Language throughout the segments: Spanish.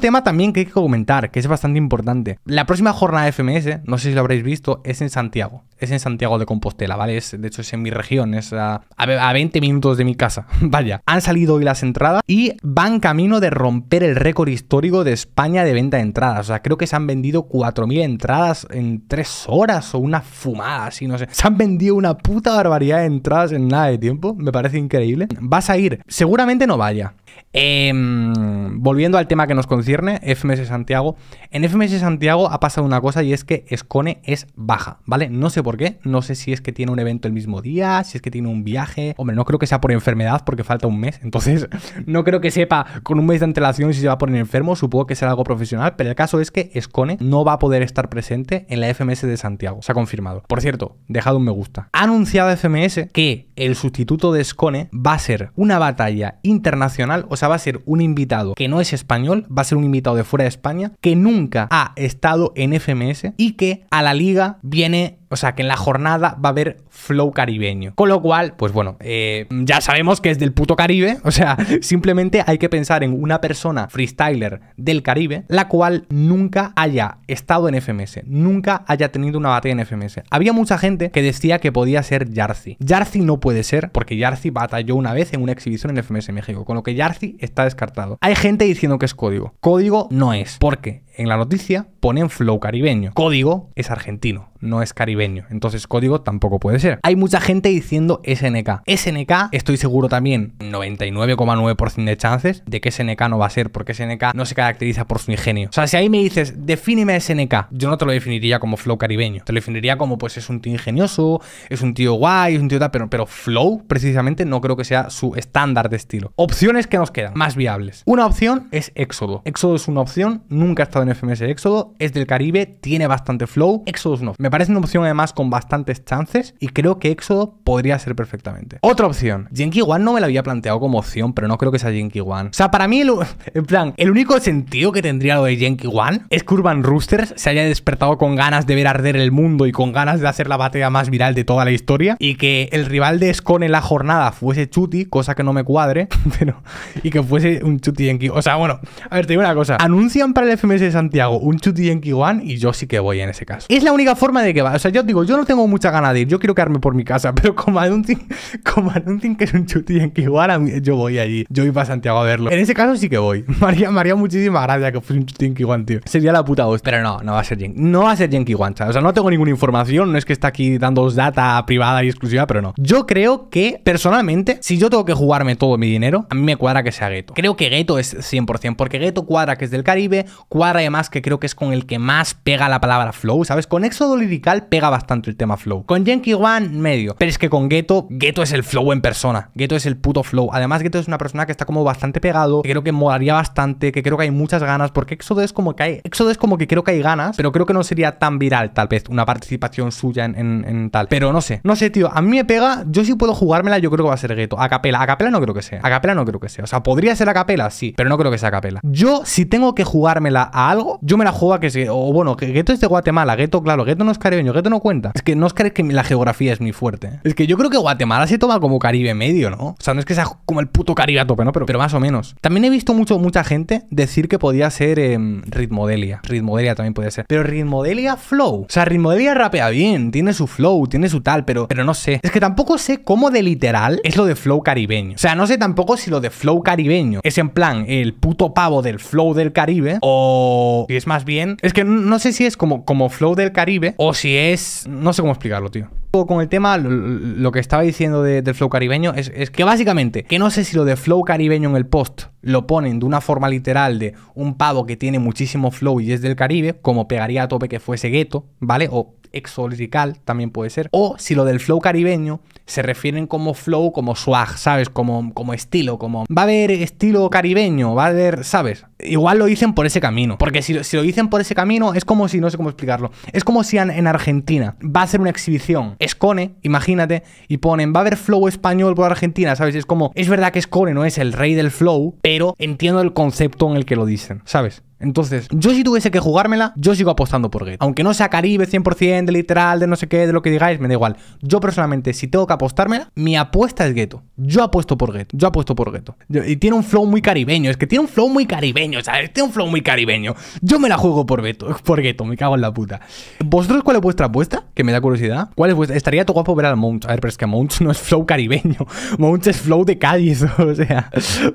tema también que hay que comentar, que es bastante importante. La próxima jornada de FMS, no sé si lo habréis visto, es en Santiago. Es en Santiago de Compostela, ¿vale? de hecho, es en mi región, es a, a 20 minutos de mi casa. Vaya, han salido hoy las entradas y van camino de romper el récord histórico de España de venta de entradas. O sea, creo que se han vendido 4.000 entradas en 3 horas o una fumada, así, no sé. Se han vendido una puta barbaridad de entradas en nada de tiempo. Me parece increíble. Vas a ir, seguramente no vaya. Em, volviendo al tema que nos concierne, FMS Santiago. En FMS Santiago ha pasado una cosa y es que Escone es baja, ¿vale? No sé por qué, no sé si es que tiene un evento el mismo día, si es que tiene un viaje. Hombre, no creo que sea por enfermedad porque falta un mes, entonces no creo que sepa con un mes de antelación si se va a poner enfermo, supongo que será algo profesional, pero el caso es que Escone no va a poder estar presente en la FMS de Santiago, se ha confirmado. Por cierto, dejad un me gusta. Ha anunciado FMS que el sustituto de Escone va a ser una batalla internacional o sea, va a ser un invitado que no es español, va a ser un invitado de fuera de España, que nunca ha estado en FMS y que a la liga viene o sea que en la jornada va a haber flow caribeño. Con lo cual, pues bueno, eh, ya sabemos que es del puto Caribe, o sea, simplemente hay que pensar en una persona freestyler del Caribe, la cual nunca haya estado en FMS, nunca haya tenido una batalla en FMS. Había mucha gente que decía que podía ser Yarzi. Yarzi no puede ser, porque Yarzi batalló una vez en una exhibición en FMS México, con lo que Yarzi está descartado. Hay gente diciendo que es código. Código no es, ¿Por qué? en la noticia ponen flow caribeño. Código es argentino, no es caribeño. Entonces código tampoco puede ser. Hay mucha gente diciendo SNK. SNK, estoy seguro también, 99,9% de chances de que SNK no va a ser, porque SNK no se caracteriza por su ingenio. O sea, si ahí me dices, defíneme SNK, yo no te lo definiría como flow caribeño. Te lo definiría como, pues es un tío ingenioso, es un tío guay, es un tío tal, pero, pero flow precisamente no creo que sea su estándar de estilo. Opciones que nos quedan, más viables. Una opción es Éxodo. Éxodo es una opción, nunca ha estado FMS Éxodo, es del Caribe, tiene bastante flow. Éxodo no. Me parece una opción además con bastantes chances y creo que Éxodo podría ser perfectamente. Otra opción. Genki One no me la había planteado como opción, pero no creo que sea Genki One. O sea, para mí, en plan, el único sentido que tendría lo de Genki One es que Urban Roosters se haya despertado con ganas de ver arder el mundo y con ganas de hacer la batalla más viral de toda la historia y que el rival de Scone en la jornada fuese Chuti, cosa que no me cuadre, pero y que fuese un Chuti Genki. O sea, bueno, a ver, te digo una cosa. Anuncian para el FMS Santiago un Chuti en Kiwan y yo sí que voy en ese caso. Es la única forma de que va. O sea, yo digo, yo no tengo mucha ganas de ir, yo quiero quedarme por mi casa, pero como anuncian como que es un Chuti en Kiwan, yo voy allí. Yo iba a Santiago a verlo. En ese caso sí que voy. María, María, muchísimas gracias que fuese un Chuti Kiwan, tío. Sería la puta hostia. Pero no, no va a ser No va a ser One, O sea, no tengo ninguna información, no es que esté aquí dándos data privada y exclusiva, pero no. Yo creo que, personalmente, si yo tengo que jugarme todo mi dinero, a mí me cuadra que sea Geto. Creo que Gueto es 100%, porque Gueto cuadra que es del Caribe, cuadra más que creo que es con el que más pega la palabra flow, ¿sabes? Con Éxodo Lirical pega bastante el tema flow. Con Yankee One, medio. Pero es que con Ghetto, Ghetto es el flow en persona. Ghetto es el puto flow. Además, Ghetto es una persona que está como bastante pegado, que creo que molaría bastante, que creo que hay muchas ganas, porque Éxodo es como que hay... Éxodo es como que creo que hay ganas, pero creo que no sería tan viral, tal vez, una participación suya en, tal. Pero no sé. No sé, tío. A mí me pega. Yo si puedo jugármela, yo creo que va a ser Ghetto. A capela. A capela no creo que sea. A capela no creo que sea. O sea, podría ser a capela, sí, pero no creo que sea a capela. Yo, si tengo que jugármela a yo me la juego a que sí. O bueno, que Gueto es de Guatemala, Gueto, claro, Gueto no es caribeño, Gueto no cuenta. Es que no os creéis que la geografía es muy fuerte. Es que yo creo que Guatemala se toma como Caribe medio, ¿no? O sea, no es que sea como el puto Caribe a tope, ¿no? Pero, más o menos. También he visto mucho, mucha gente decir que podía ser em, Ritmodelia. Ritmodelia también puede ser. Pero Ritmodelia Flow. O sea, Ritmodelia rapea bien, tiene su flow, tiene su tal, pero, pero no sé. Es que tampoco sé cómo de literal es lo de flow caribeño. O sea, no sé tampoco si lo de flow caribeño es en plan el puto pavo del flow del Caribe o es más bien. Es que no sé si es como, como flow del Caribe o si es. No sé cómo explicarlo, tío. Con el tema, lo, que estaba diciendo del flow caribeño es, es que básicamente, que no sé si lo de flow caribeño en el post lo ponen de una forma literal de un pavo que tiene muchísimo flow y es del Caribe, como pegaría a tope que fuese gueto, ¿vale? O exorical también puede ser. O si lo del flow caribeño se refieren como flow, como swag, ¿sabes? Como, como estilo, como va a haber estilo caribeño, va a haber, ¿sabes? Igual lo dicen por ese camino. Porque si, lo dicen por ese camino, es como si, no sé cómo explicarlo, es como si en, Argentina va a ser una exhibición, Escone, imagínate, y ponen, va a haber flow español por Argentina, ¿sabes? Es como, es verdad que Escone no es el rey del flow, pero entiendo el concepto en el que lo dicen, ¿sabes? Entonces, yo si tuviese que jugármela, yo sigo apostando por get Aunque no sea Caribe 100%, de literal, de no sé qué, de lo que digáis, me da igual. Yo personalmente, si tengo que apostármela, mi apuesta es Gueto. Yo apuesto por Get. Yo apuesto por Gueto. Y tiene un flow muy caribeño. Es que tiene un flow muy caribeño, ¿sabes? Tiene un flow muy caribeño. Yo me la juego por Gueto. Por Gueto, me cago en la puta. ¿Vosotros cuál es vuestra apuesta? Que me da curiosidad. ¿Cuál es vuestra? Estaría todo guapo ver al Mount. A ver, pero es que Mount no es flow caribeño. Mount es flow de Cádiz. O sea,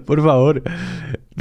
por favor.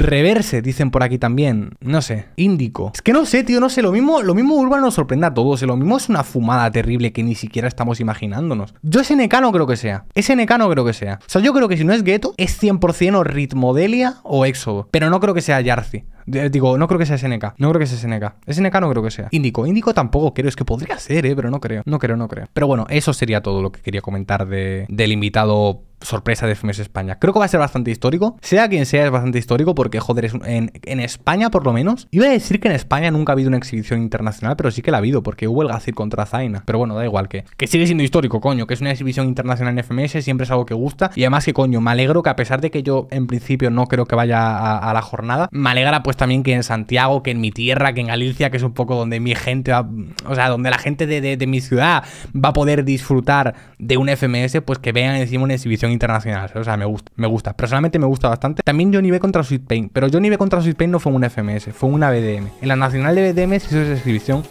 Reverse, dicen por aquí también. No sé. Índico. Es que no sé, tío, no sé. Lo mismo, lo mismo Urban nos sorprende a todos. Eh, lo mismo es una fumada terrible que ni siquiera estamos imaginándonos. Yo SNK no creo que sea. SNK no creo que sea. O sea, yo creo que si no es Ghetto, es 100% o Delia o Éxodo. Pero no creo que sea Yarci, eh, Digo, no creo que sea SNK. No creo que sea SNK. SNK no creo que sea. Índico. Índico tampoco creo. Es que podría ser, ¿eh? Pero no creo. No creo, no creo. Pero bueno, eso sería todo lo que quería comentar de, del invitado sorpresa de FMS España. Creo que va a ser bastante histórico. Sea quien sea, es bastante histórico porque, joder, en, España por lo menos. Iba a decir que en España nunca ha habido una exhibición internacional, pero sí que la ha habido porque hubo el Gacir contra Zaina. Pero bueno, da igual que. Que sigue siendo histórico, coño. Que es una exhibición internacional en FMS, siempre es algo que gusta. Y además que, coño, me alegro que a pesar de que yo en principio no creo que vaya a, la jornada, me alegra pues también que en Santiago, que en mi tierra, que en Galicia, que es un poco donde mi gente, va, o sea, donde la gente de, de mi ciudad va a poder disfrutar de un FMS, pues que vean encima una exhibición internacional. O sea, me gusta, me gusta. Personalmente me gusta bastante. También ni B contra Sweet Pain, pero ni B contra Sweet Pain no fue un FMS, fue una BDM. En la nacional de BDM si hizo esa exhibición